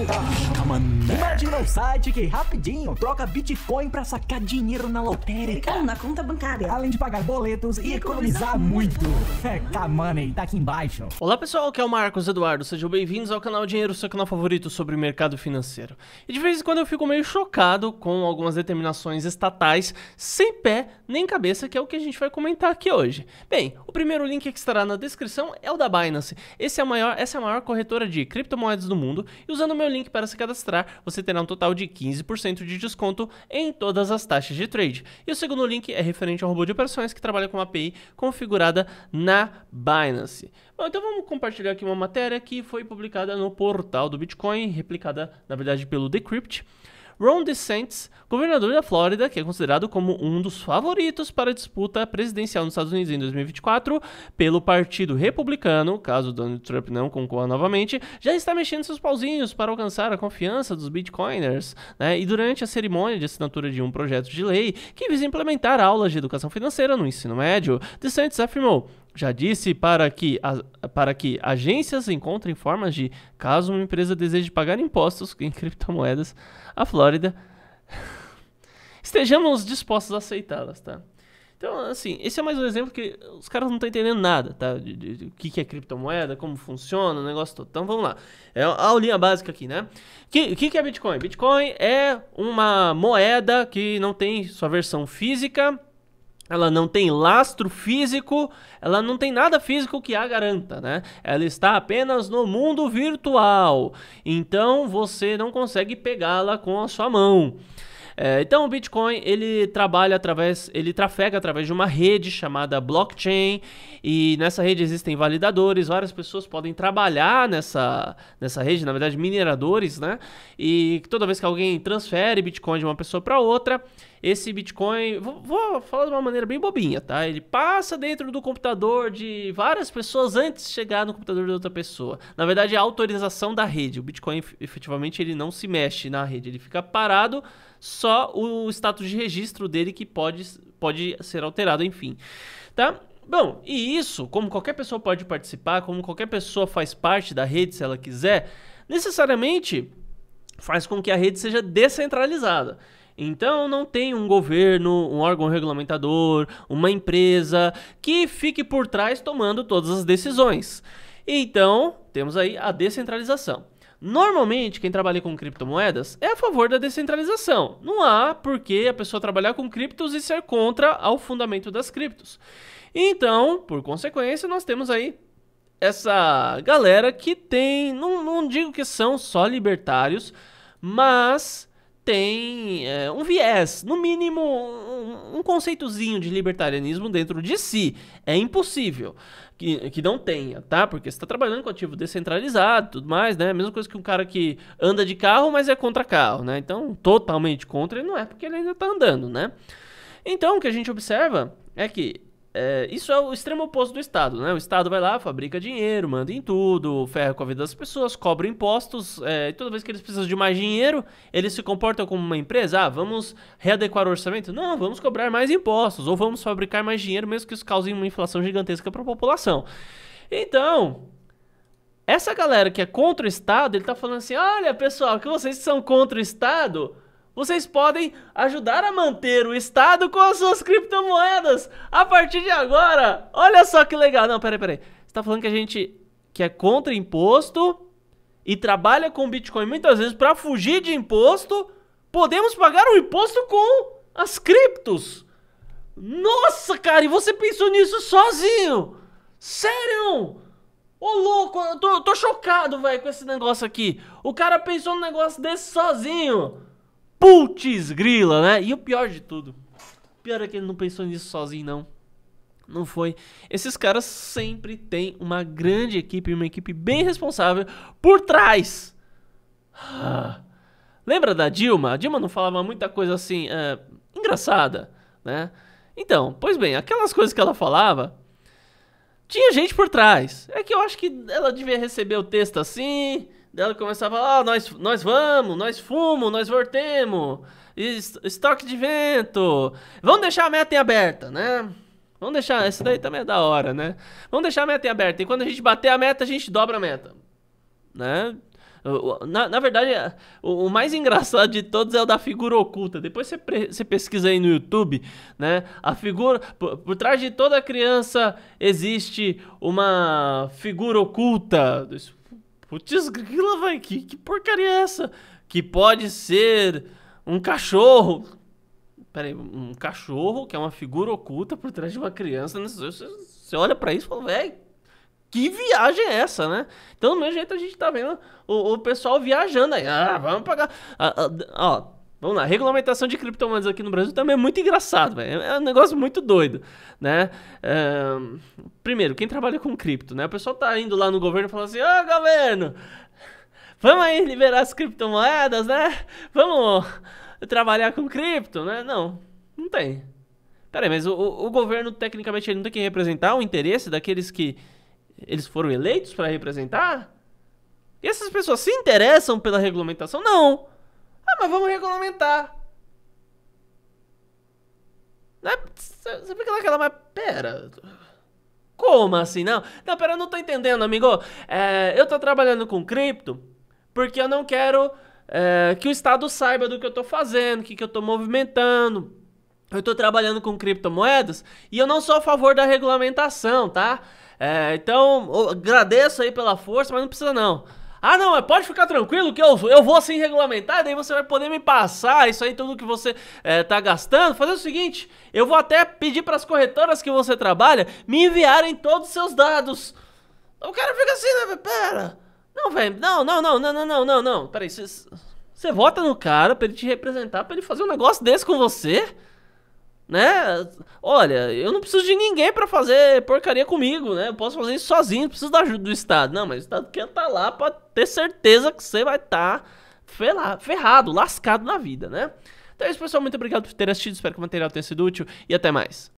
Eita, Imagina um site que rapidinho troca Bitcoin pra sacar dinheiro na lotérica. Ou na conta bancária. Além de pagar boletos e, e economizar, economizar muito. É, Camoney, tá aqui embaixo. Olá pessoal, aqui é o Marcos Eduardo. Sejam bem-vindos ao canal Dinheiro, seu canal favorito sobre mercado financeiro. E de vez em quando eu fico meio chocado com algumas determinações estatais sem pé nem cabeça, que é o que a gente vai comentar aqui hoje. Bem, o primeiro link que estará na descrição é o da Binance. Esse é a maior, essa é a maior corretora de criptomoedas do mundo. E usando o meu link para se cadastrar, você terá um total de 15% de desconto em todas as taxas de trade. E o segundo link é referente ao robô de operações que trabalha com uma API configurada na Binance. Bom, então vamos compartilhar aqui uma matéria que foi publicada no portal do Bitcoin, replicada na verdade pelo Decrypt. Ron DeSantis, governador da Flórida, que é considerado como um dos favoritos para a disputa presidencial nos Estados Unidos em 2024 pelo Partido Republicano, caso Donald Trump não concorra novamente, já está mexendo seus pauzinhos para alcançar a confiança dos bitcoiners. Né? E durante a cerimônia de assinatura de um projeto de lei que visa implementar aulas de educação financeira no ensino médio, DeSantis afirmou: já disse para que, a, para que agências encontrem formas de, caso uma empresa deseje pagar impostos em criptomoedas, a Flórida estejamos dispostos a aceitá-las, tá? Então, assim, esse é mais um exemplo que os caras não estão entendendo nada, tá? De, de, de, o que é criptomoeda, como funciona, o negócio todo. Então, vamos lá. É a aulinha básica aqui, né? O que, que, que é Bitcoin? Bitcoin é uma moeda que não tem sua versão física, ela não tem lastro físico, ela não tem nada físico que a garanta, né? Ela está apenas no mundo virtual. Então você não consegue pegá-la com a sua mão. É, então o Bitcoin ele trabalha através, ele trafega através de uma rede chamada blockchain e nessa rede existem validadores, várias pessoas podem trabalhar nessa, nessa rede, na verdade mineradores, né? E toda vez que alguém transfere Bitcoin de uma pessoa para outra, esse Bitcoin, vou, vou, falar de uma maneira bem bobinha, tá? Ele passa dentro do computador de várias pessoas antes de chegar no computador de outra pessoa. Na verdade, é a autorização da rede. O Bitcoin efetivamente ele não se mexe na rede, ele fica parado só o status de registro dele que pode, pode ser alterado, enfim. Tá? Bom, e isso, como qualquer pessoa pode participar, como qualquer pessoa faz parte da rede se ela quiser, necessariamente faz com que a rede seja descentralizada. Então não tem um governo, um órgão regulamentador, uma empresa que fique por trás tomando todas as decisões. Então, temos aí a descentralização. Normalmente, quem trabalha com criptomoedas é a favor da descentralização. Não há por que a pessoa trabalhar com criptos e ser contra ao fundamento das criptos. Então, por consequência, nós temos aí essa galera que tem. Não, não digo que são só libertários, mas tem é, um viés, no mínimo um, um, conceitozinho de libertarianismo dentro de si. É impossível que, que não tenha, tá? Porque você está trabalhando com ativo descentralizado tudo mais, né? Mesma coisa que um cara que anda de carro, mas é contra carro, né? Então, totalmente contra ele não é, porque ele ainda está andando, né? Então, o que a gente observa é que é, isso é o extremo oposto do Estado, né? O Estado vai lá, fabrica dinheiro, manda em tudo, ferra com a vida das pessoas, cobra impostos, é, e toda vez que eles precisam de mais dinheiro, eles se comportam como uma empresa. Ah, vamos readequar o orçamento? Não, vamos cobrar mais impostos, ou vamos fabricar mais dinheiro, mesmo que isso cause uma inflação gigantesca para a população. Então, essa galera que é contra o Estado, ele tá falando assim: olha pessoal, que vocês são contra o Estado vocês podem ajudar a manter o Estado com as suas criptomoedas a partir de agora. Olha só que legal. Não, peraí, peraí. Você tá falando que a gente que é contra imposto e trabalha com Bitcoin muitas vezes para fugir de imposto, podemos pagar o imposto com as criptos. Nossa, cara, e você pensou nisso sozinho? Sério? Ô louco, eu tô, tô chocado, velho, com esse negócio aqui. O cara pensou num negócio desse sozinho. Putz grila, né? E o pior de tudo. O pior é que ele não pensou nisso sozinho, não. Não foi. Esses caras sempre têm uma grande equipe, uma equipe bem responsável por trás. Ah. Lembra da Dilma? A Dilma não falava muita coisa assim, é, engraçada, né? Então, pois bem, aquelas coisas que ela falava, tinha gente por trás. É que eu acho que ela devia receber o texto assim, ela começava a falar, oh, nós, nós vamos, nós fumo, nós voltemos, estoque de vento, vamos deixar a meta em aberta, né? Vamos deixar, essa daí também é da hora, né? Vamos deixar a meta em aberta, e quando a gente bater a meta, a gente dobra a meta, né? Na, na verdade, o, mais engraçado de todos é o da figura oculta. Depois você, você pesquisa aí no YouTube, né? A figura. Por, por trás de toda criança existe uma figura oculta. Isso Putz, grila, velho, que, que porcaria é essa? Que pode ser um cachorro. Peraí, um cachorro que é uma figura oculta por trás de uma criança. Né? Você, você olha para isso e fala, velho, que viagem é essa, né? Então, do mesmo jeito, a gente tá vendo o, o pessoal viajando aí. Ah, vamos pagar. Ah, ah, ó Vamos lá, regulamentação de criptomoedas aqui no Brasil também é muito engraçado, véio. É, é um negócio muito doido, né? É... Primeiro, quem trabalha com cripto, né? O pessoal tá indo lá no governo e fala assim, ô oh, governo, vamos aí liberar as criptomoedas, né? Vamos trabalhar com cripto, né? Não, não tem. Peraí, mas o, o governo, tecnicamente, ele não tem que representar o interesse daqueles que eles foram eleitos para representar? E essas pessoas se interessam pela regulamentação? Não! mas vamos regulamentar. Não é, você fica naquela, mas pera. Como assim? Não, não, pera, eu não tô entendendo, amigo. É, eu tô trabalhando com cripto porque eu não quero é, que o Estado saiba do que eu tô fazendo, o que, que eu tô movimentando. Eu tô trabalhando com criptomoedas e eu não sou a favor da regulamentação, tá? É, então, agradeço aí pela força, mas não precisa não. Ah, não, mas pode ficar tranquilo que eu, eu vou assim regulamentar, daí você vai poder me passar isso aí, tudo que você é, tá gastando. Fazer o seguinte, eu vou até pedir para as corretoras que você trabalha me enviarem todos os seus dados. O cara fica assim, né? Pera. Não, velho, não, não, não, não, não, não, não, não. Peraí, você vota no cara pra ele te representar, pra ele fazer um negócio desse com você? né? Olha, eu não preciso de ninguém para fazer porcaria comigo, né? Eu posso fazer isso sozinho, não preciso da ajuda do Estado. Não, mas o Estado quer estar tá lá para ter certeza que você vai estar tá ferrado, lascado na vida, né? Então é isso, pessoal. Muito obrigado por ter assistido. Espero que o material tenha sido útil e até mais.